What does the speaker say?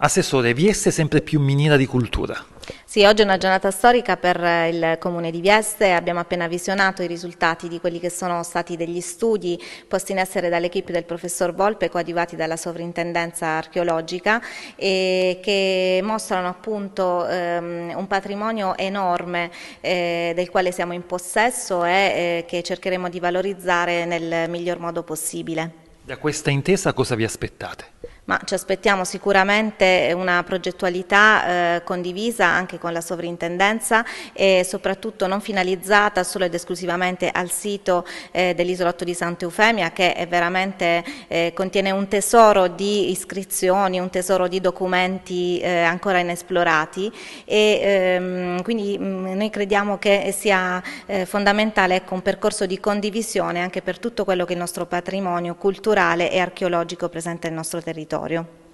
Assessore, Vieste è sempre più miniera di cultura. Sì, oggi è una giornata storica per eh, il Comune di Vieste, abbiamo appena visionato i risultati di quelli che sono stati degli studi posti in essere dall'equipe del professor Volpe, coadiuvati dalla sovrintendenza archeologica, e che mostrano appunto ehm, un patrimonio enorme eh, del quale siamo in possesso e eh, che cercheremo di valorizzare nel miglior modo possibile. Da questa intesa cosa vi aspettate? Ma ci aspettiamo sicuramente una progettualità eh, condivisa anche con la sovrintendenza e soprattutto non finalizzata solo ed esclusivamente al sito eh, dell'isolotto di Santa Eufemia che è veramente eh, contiene un tesoro di iscrizioni, un tesoro di documenti eh, ancora inesplorati e ehm, quindi mh, mm, noi crediamo che sia eh, fondamentale ecco, un percorso di condivisione anche per tutto quello che è il nostro patrimonio culturale e archeologico presente nel nostro territorio.